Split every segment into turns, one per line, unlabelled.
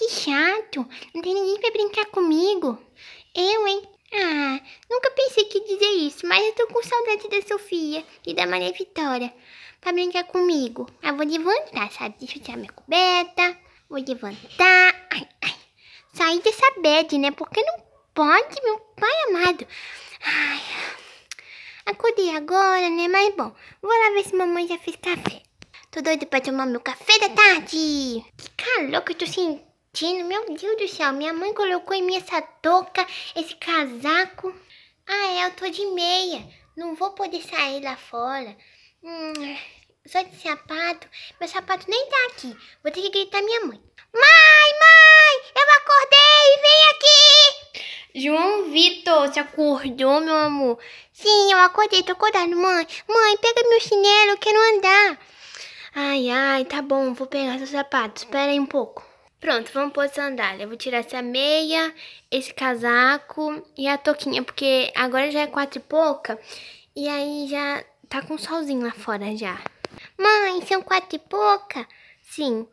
que chato! Não tem ninguém pra brincar comigo! Eu, hein? Ah, nunca pensei que ia dizer isso, mas eu tô com saudade da Sofia e da Maria Vitória pra brincar comigo. Ah, vou levantar, sabe? Deixa eu tirar minha coberta. Vou levantar. Ai, ai. Saí dessa bed, né? Porque não pode, meu pai amado. Ai. Acordei agora, né? Mas bom, vou lá ver se mamãe já fez café. Tô doido pra tomar meu café da tarde. Que calor que eu tô sentindo vestindo. Meu Deus do céu, minha mãe colocou em mim essa touca, esse casaco. Ah, é, eu tô de meia. Não vou poder sair lá fora. Hum, só de sapato. Meu sapato nem tá aqui. Vou ter que gritar minha mãe. Mãe, mãe, eu acordei, vem aqui. João Vitor, você acordou, meu amor? Sim, eu acordei, tô acordando. mãe. Mãe, pega meu chinelo, eu quero andar. Ai, ai, tá bom, vou pegar seus sapatos. Espera aí um pouco. Pronto, vamos pôr sandália. Eu vou tirar essa meia, esse casaco e a toquinha, porque agora já é quatro e pouca e aí já tá com solzinho lá fora já. Mãe, são quatro e pouca? Sim.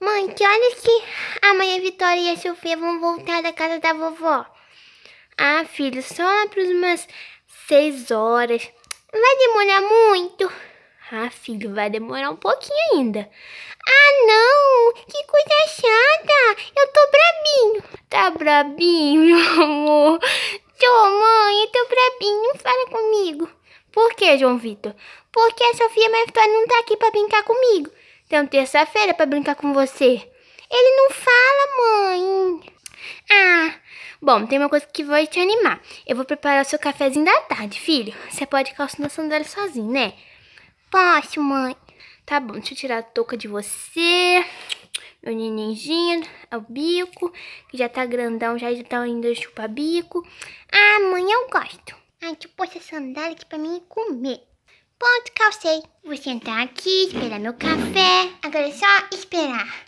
Mãe, que olha que amanhã a Vitória e a Sofia vão voltar da casa da vovó. Ah, filho, só lá para umas seis horas. Vai demorar muito? Ah, filho, vai demorar um pouquinho ainda. Ah, não! brabinho, meu amor. Tô, mãe, eu tô brabinho, não fala comigo. Por que, João Vitor? Porque a Sofia Meftória não tá aqui pra brincar comigo. Então, terça-feira pra brincar com você. Ele não fala, mãe. Ah, bom, tem uma coisa que vai te animar. Eu vou preparar o seu cafezinho da tarde, filho. Você pode calçar na sandália sozinho, né? Posso, mãe. Tá bom, deixa eu tirar a touca de você o nenenzinho, é o bico, que já tá grandão, já tá indo chupar bico. Ah, mãe, eu gosto. Ai, que essa sandália aqui pra mim comer. Ponto, calcei. Vou sentar aqui, esperar meu café. Agora é só esperar.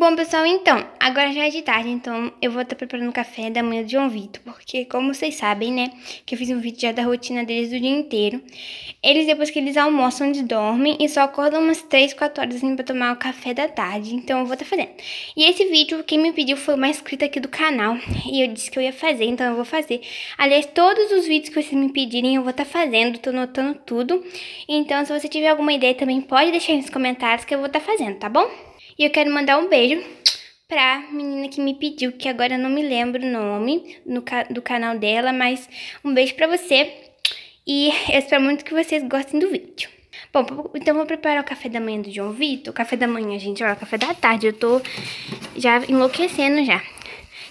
Bom, pessoal, então, agora já é de tarde, então eu vou estar tá preparando o café da manhã do João Vitor, porque como vocês sabem, né, que eu fiz um vídeo já da rotina deles do dia inteiro, eles depois que eles almoçam, eles dormem e só acordam umas 3, 4 horas assim pra tomar o café da tarde, então eu vou estar tá fazendo. E esse vídeo, quem me pediu foi uma inscrita aqui do canal, e eu disse que eu ia fazer, então eu vou fazer. Aliás, todos os vídeos que vocês me pedirem eu vou estar tá fazendo, tô anotando tudo, então se você tiver alguma ideia também pode deixar nos comentários que eu vou estar fazendo, tá bom? E eu quero mandar um beijo pra menina que me pediu, que agora eu não me lembro o nome no, do canal dela, mas um beijo pra você. E eu espero muito que vocês gostem do vídeo. Bom, então vou preparar o café da manhã do João Vitor. Café da manhã, gente, olha, café da tarde. Eu tô já enlouquecendo já.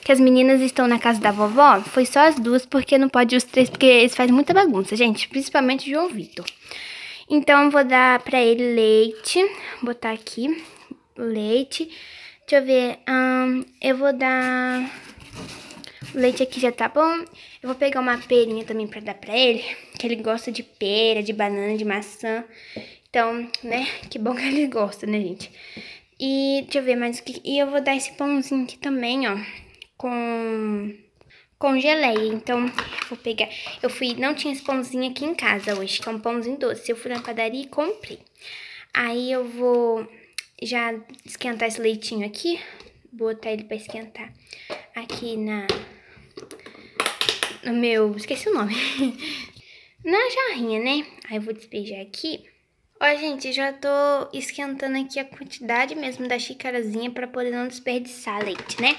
Que as meninas estão na casa da vovó, foi só as duas, porque não pode os três, porque eles fazem muita bagunça, gente. Principalmente o João Vitor. Então, vou dar pra ele leite, botar aqui leite. Deixa eu ver. eu vou dar... O leite aqui já tá bom. Eu vou pegar uma perinha também pra dar pra ele. Que ele gosta de pera, de banana, de maçã. Então, né? Que bom que ele gosta, né, gente? E deixa eu ver mais o que... E eu vou dar esse pãozinho aqui também, ó. Com... Com geleia, então vou pegar... Eu fui... Não tinha esse pãozinho aqui em casa hoje, que é um pãozinho doce. Eu fui na padaria e comprei. Aí eu vou já esquentar esse leitinho aqui, botar ele para esquentar aqui na no meu, esqueci o nome. na jarrinha, né? Aí eu vou despejar aqui. Ó, gente, já tô esquentando aqui a quantidade mesmo da xicarazinha para poder não desperdiçar leite, né?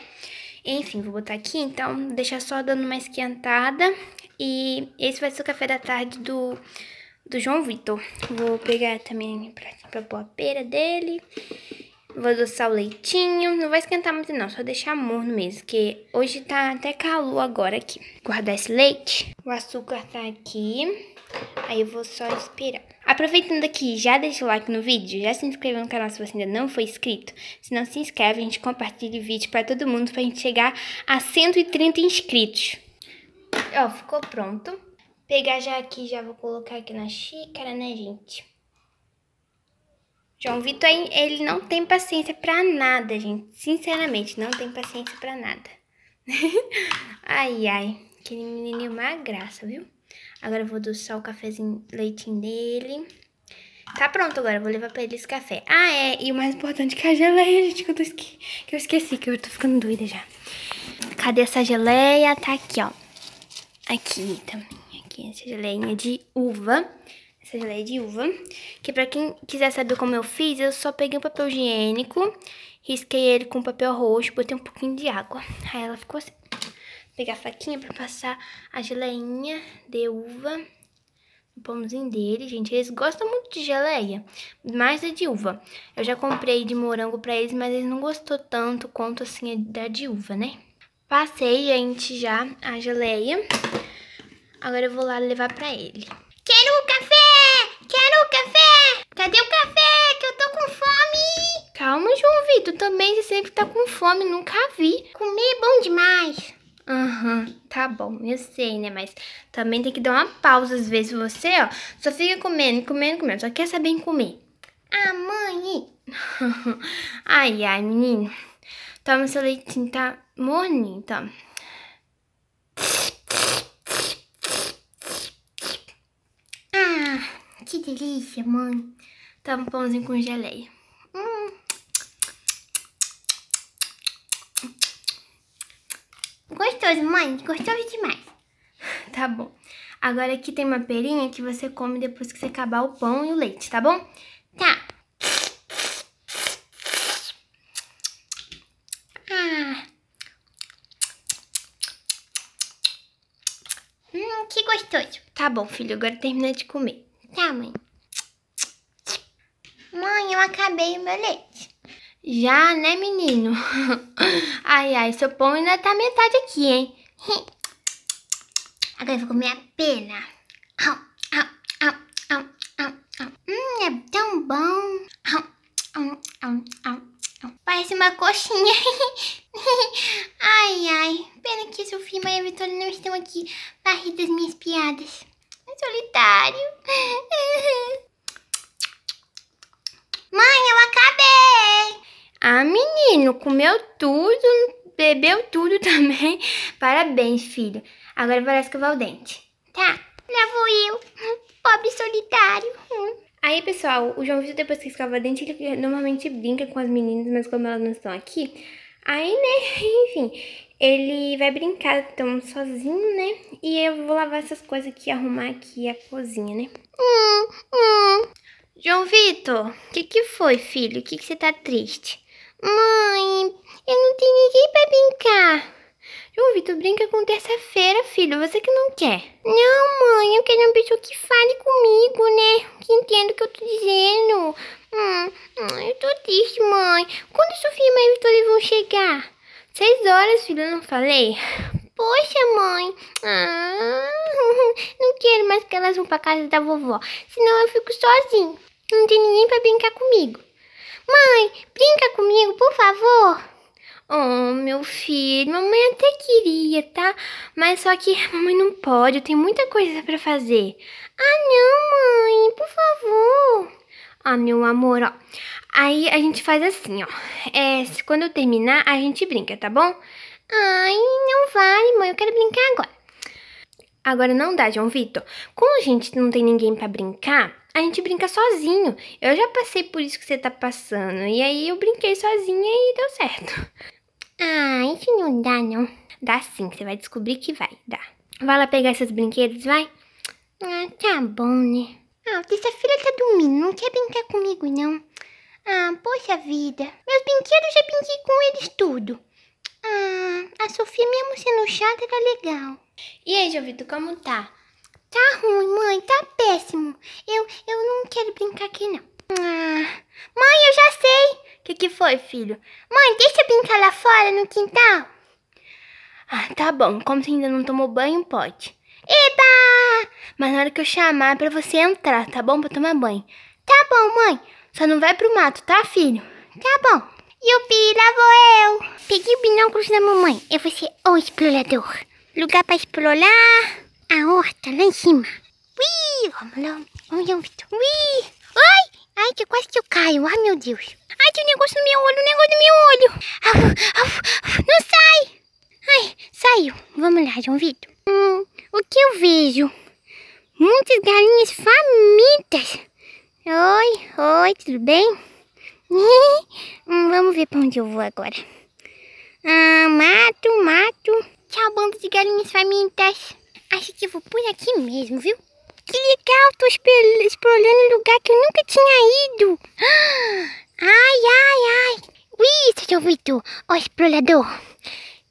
Enfim, vou botar aqui, então, deixar só dando uma esquentada. E esse vai ser o café da tarde do do João Vitor. Vou pegar também pra, pra pôr a pera dele. Vou adoçar o leitinho. Não vai esquentar muito não, só deixar morno mesmo. Porque hoje tá até calor agora aqui. Guardar esse leite. O açúcar tá aqui. Aí eu vou só esperar. Aproveitando aqui, já deixa o like no vídeo, já se inscreveu no canal se você ainda não foi inscrito. Se não se inscreve, a gente compartilha o vídeo pra todo mundo pra gente chegar a 130 inscritos. Ó, ficou pronto pegar já aqui, já vou colocar aqui na xícara, né, gente? João Vitor, ele não tem paciência pra nada, gente. Sinceramente, não tem paciência pra nada. ai, ai. Aquele menininho é uma graça, viu? Agora eu vou adoçar o cafezinho, leitinho dele. Tá pronto agora, eu vou levar pra ele esse café. Ah, é, e o mais importante que é a geleia, gente, que eu, esque... que eu esqueci, que eu tô ficando doida já. Cadê essa geleia? Tá aqui, ó. Aqui também. Tá aqui essa geleinha de uva. Essa geleia de uva. Que pra quem quiser saber como eu fiz, eu só peguei um papel higiênico, risquei ele com papel roxo, botei um pouquinho de água. Aí ela ficou assim. Vou pegar a faquinha pra passar a geleinha de uva no pãozinho dele, gente. Eles gostam muito de geleia, mais da é de uva. Eu já comprei de morango pra eles, mas eles não gostou tanto quanto assim é da de uva, né? Passei, gente, já a geleia. Agora eu vou lá levar pra ele. Quero um café! Quero um café! Cadê o café? Que eu tô com fome! Calma, João Vitor. Também você sempre tá com fome. Nunca vi. Comer é bom demais. Aham, uhum, tá bom, eu sei, né? Mas também tem que dar uma pausa às vezes. Você, ó, só fica comendo, comendo, comendo, só quer saber em comer. Ah, mãe! ai, ai, menino. Toma seu leitinho, tá morninho, toma. Tá? que delícia, mãe. Tava tá um pãozinho com geleia. Hum. Gostoso, mãe. Gostoso demais. Tá bom. Agora aqui tem uma perinha que você come depois que você acabar o pão e o leite, tá bom? Tá. Ah. Hum, que gostoso. Tá bom, filho. Agora termina de comer. Tá, mãe. Mãe, eu acabei o meu leite. Já, né, menino? Ai, ai, seu pão ainda tá metade aqui, hein? Agora eu vou comer a pena. Hum, é tão bom. Parece uma coxinha. Ai, ai. Pena que Sofia e a Vitória não estão aqui para rir das minhas piadas solitário. Mãe, eu acabei! Ah, menino, comeu tudo, bebeu tudo também. Parabéns, filho. Agora vai escovar o dente. Tá, já vou eu, pobre solitário. Aí, pessoal, o João Vitor, depois que escova o dente, ele normalmente brinca com as meninas, mas como elas não estão aqui, aí, né, enfim, ele vai brincar tão sozinho, né? E eu vou lavar essas coisas aqui, arrumar aqui a cozinha, né? Hum, hum. João Vitor, o que que foi, filho? O que que você tá triste? Mãe, eu não tenho ninguém pra brincar. João Vitor, brinca com terça-feira, filho. Você que não quer. Não, mãe, eu quero uma pessoa que fale comigo, né? Que entenda o que eu tô dizendo. Hum, hum eu tô triste, mãe. Quando Sofia e Maria Vitória vão chegar? Seis horas, filho, não falei? Poxa, mãe. Ah, não quero mais que elas vão pra casa da vovó. Senão eu fico sozinho. Não tem ninguém pra brincar comigo. Mãe, brinca comigo, por favor. Oh, meu filho, mamãe até queria, tá? Mas só que mamãe não pode, eu tenho muita coisa para fazer. Ah, não, mãe, por favor. Ah, meu amor, ó. Aí a gente faz assim, ó. É, quando eu terminar, a gente brinca, tá bom? Ai, não vale, mãe. Eu quero brincar agora. Agora não dá, João Vitor. Como a gente não tem ninguém para brincar, a gente brinca sozinho. Eu já passei por isso que você tá passando. E aí eu brinquei sozinha e deu certo. Ah, isso não dá, não. Dá sim, você vai descobrir que vai, dá. Vai lá pegar esses brinquedos, vai? Ah, tá bom, né? Ah, terça-feira tá dormindo, não quer brincar comigo, não. Ah, poxa vida. Meus brinquedos já brinquei com eles tudo. Ah, a Sofia mesmo sendo chata era tá legal. E aí, Jovito, como tá? Tá ruim, mãe. Tá péssimo. Eu, eu não quero brincar aqui, não. Ah, mãe, eu já sei. O que, que foi, filho? Mãe, deixa eu brincar lá fora, no quintal. Ah, tá bom. Como você ainda não tomou banho, pode. Eba! Mas na hora que eu chamar é pra você entrar, tá bom? Pra tomar banho. Tá bom, mãe. Só não vai pro mato, tá, filho? Tá bom. Yupi, lá vou eu. Peguei o binóculos da mamãe. Eu vou ser o explorador. Lugar pra explorar. A horta lá em cima. Ui, vamos lá. Vamos lá, Vitor. Ui. Ai, ai, que quase que eu caio. Ai, meu Deus. Ai, tem um negócio no meu olho, um negócio no meu olho. Au, au, au, não sai. Ai, saiu. Vamos lá, João Vitor. Hum, o que eu vejo? Muitas galinhas famintas. Oi, oi, tudo bem? Hum, vamos ver para onde eu vou agora. Ah, mato, mato. Tchau, bando de galinhas famintas. Acho que eu vou por aqui mesmo, viu? Que legal, tô explorando lugar que eu nunca tinha ido. Ai, ai, ai. Ui, seu é Vitor, ó explorador.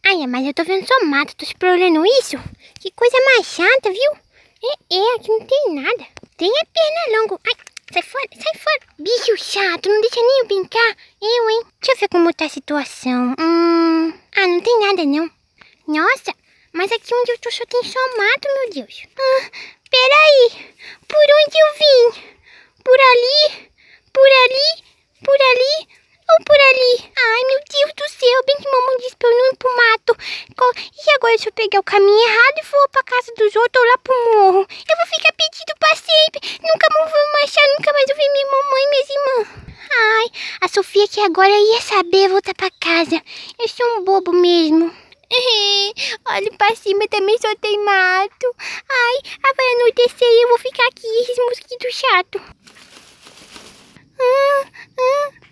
Ai, mas eu tô vendo só mato, tô explorando isso. Que coisa mais chata, viu? É, é, aqui não tem nada. Tem a perna longa. Ai, Sai fora, sai fora. Bicho chato, não deixa nem eu brincar. Eu, hein? Deixa eu ver como tá a situação. Hum... Ah, não tem nada, não. Nossa, mas aqui onde eu tô só tem só mato, meu Deus. Ah, peraí. Por onde eu vim? Por ali? Por ali? Por ali? ou por ali. Ai, meu Deus do céu, bem que mamãe disse pra eu não ir pro mato. E agora se eu pegar o caminho errado e for pra casa dos outros ou lá pro morro? Eu vou ficar perdido pra sempre. Nunca mais vou me achar, nunca mais vou ver minha mamãe e minhas irmãs. Ai, a Sofia que agora ia saber voltar pra casa. Eu sou um bobo mesmo. Olha pra cima, também só tem mato. Ai, vai anoitecer e eu vou ficar aqui, esses mosquitos chato. Hum, ah.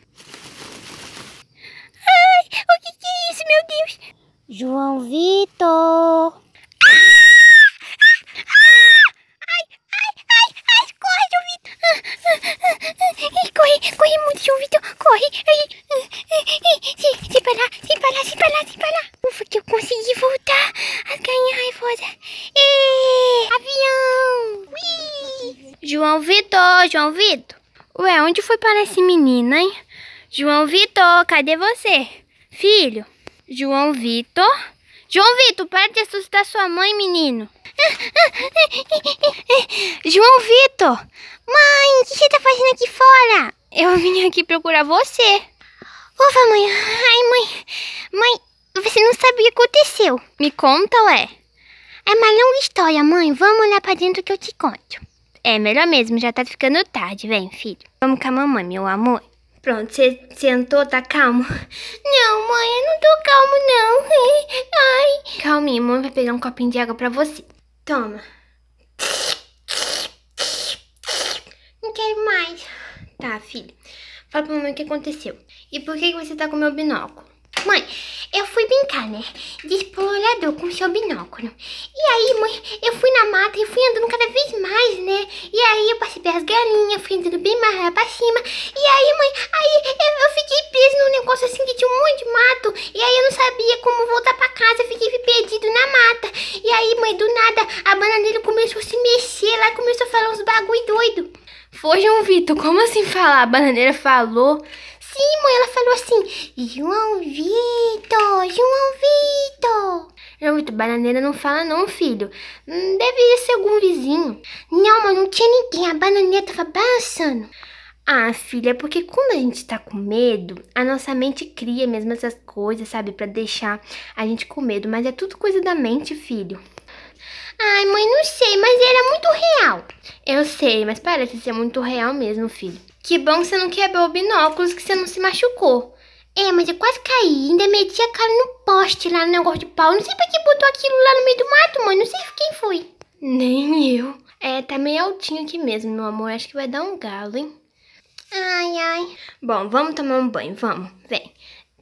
O que, que é isso, meu Deus? João Vitor. Corre, corre muito, João Vitor, corre! Se parar, se parar, se parar, se parar! Ufa, que eu consegui voltar a ganhar, Raivosa! Avião! Ui. João Vitor, João Vitor! Ué, onde foi para esse menino, hein? João Vitor, cadê você? Filho, João Vitor. João Vitor, para de assustar sua mãe, menino. João Vitor! Mãe, o que você tá fazendo aqui fora? Eu vim aqui procurar você. Ufa, mãe. Ai, mãe. Mãe, você não sabe o que aconteceu. Me conta, ué. É uma longa história, mãe. Vamos olhar pra dentro que eu te conto. É, melhor mesmo. Já tá ficando tarde. Vem, filho. Vamos com a mamãe, meu amor. Pronto, você sentou, tá calmo? Não, mãe, eu não tô calmo, não. Ai. Calminha, mãe vai pegar um copinho de água pra você. Toma. Não quero mais. Tá, filho. Fala pra mamãe o que aconteceu. E por que você tá com meu binóculo? Mãe, eu fui brincar, né? De explorador com seu binóculo. E aí, mãe, eu fui na mata e fui andando cada vez mais, né? E aí eu passei pelas galinhas, fui andando bem mais lá pra cima. E aí, mãe, aí eu, eu fiquei preso num negócio assim que tinha um monte de mato. E aí eu não sabia como voltar pra casa, eu fiquei perdido na mata. E aí, mãe, do nada, a bananeira começou a se mexer lá, começou a falar uns bagulho doido. Foi, João Vitor, como assim falar? A bananeira falou mãe. Ela falou assim: João Vitor, João Vitor. João Vitor, bananeira não fala, não, filho. Hum, deveria ser algum vizinho. Não, mãe, não tinha ninguém. A bananeira tava balançando. Ah, filha, é porque quando a gente tá com medo, a nossa mente cria mesmo essas coisas, sabe? para deixar a gente com medo. Mas é tudo coisa da mente, filho. Ai, mãe, não sei, mas era muito real. Eu sei, mas parece ser muito real mesmo, filho. Que bom que você não quebrou o binóculos, que você não se machucou. É, mas eu quase caí. Ainda meti a cara no poste lá no negócio de pau. Não sei pra que botou aquilo lá no meio do mato, mãe. Não sei quem foi. Nem eu. É, tá meio altinho aqui mesmo, meu amor. Acho que vai dar um galo, hein? Ai, ai. Bom, vamos tomar um banho, vamos. Vem.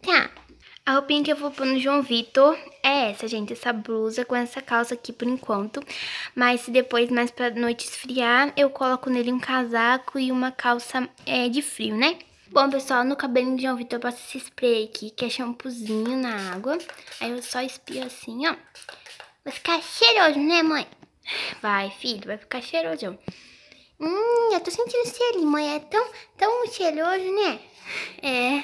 Tá. A roupinha que eu vou pôr no João Vitor é essa, gente. Essa blusa com essa calça aqui por enquanto. Mas se depois, mais pra noite esfriar, eu coloco nele um casaco e uma calça é, de frio, né? Bom, pessoal, no cabelo de João Vitor eu passo esse spray aqui, que é shampoozinho na água. Aí eu só espio assim, ó. Vai ficar cheiroso, né, mãe? Vai, filho, vai ficar cheiroso. Hum, eu tô sentindo cheirinho, mãe. É tão, tão cheiroso, né? É...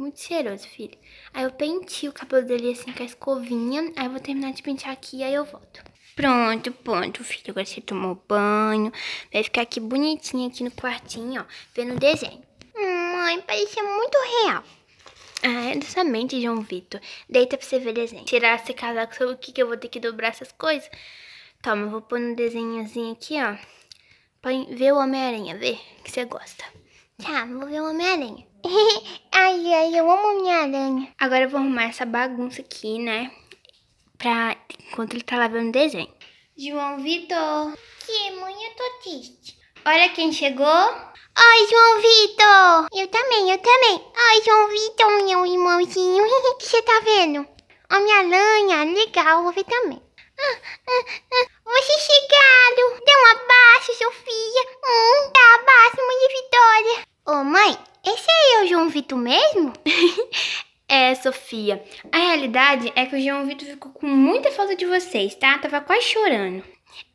Muito cheiroso, filho. Aí eu pentei o cabelo dele assim com a escovinha. Aí eu vou terminar de pentear aqui aí eu volto. Pronto, pronto, filho. Agora você tomou banho. Vai ficar aqui bonitinho aqui no quartinho, ó. Vendo o desenho. Mãe, parecia muito real. Ah, é dessa mente, João Vitor. Deita pra você ver desenho. Tirar esse casaco, sabe o que que eu vou ter que dobrar essas coisas? Toma, eu vou pôr um desenhozinho aqui, ó. Pra ver o Homem-Aranha, ver que você gosta. Tá, vou ver o Homem-Aranha. ai, ai, eu amo Homem-Aranha. Agora eu vou arrumar essa bagunça aqui, né? Pra... Enquanto ele tá vendo o desenho. João Vitor. Que mãe, eu tô triste. Olha quem chegou. Oi, João Vitor. Eu também, eu também. Oi, João Vitor, meu irmãozinho. O que você tá vendo? Homem-Aranha, legal, vou ver também. Ah, ah, ah. Você chegar. Vito mesmo? é, Sofia. A realidade é que o João Vitor ficou com muita falta de vocês, tá? Tava quase chorando.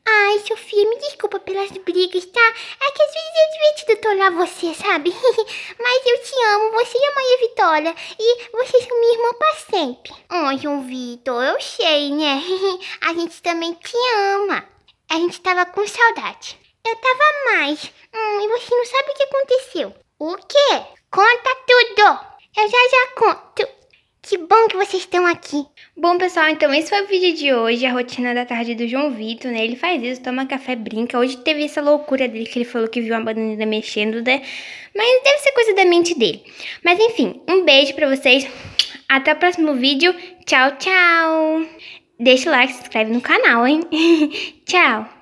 Ai, Sofia, me desculpa pelas brigas, tá? É que às vezes é divertido tolar você, sabe? Mas eu te amo, você e a mãe Vitória. E vocês são minha irmã pra sempre. Oh, João Vitor, eu sei, né? a gente também te ama. A gente tava com saudade. Eu tava mais. Hum, e você não sabe o que aconteceu. O quê? Conta tudo! Eu já já conto. Que bom que vocês estão aqui. Bom, pessoal, então esse foi o vídeo de hoje, a rotina da tarde do João Vitor, né? Ele faz isso, toma café, brinca. Hoje teve essa loucura dele que ele falou que viu uma bananeira mexendo, né? Mas deve ser coisa da mente dele. Mas enfim, um beijo pra vocês. Até o próximo vídeo. Tchau, tchau. Deixa o like, se inscreve no canal, hein? tchau.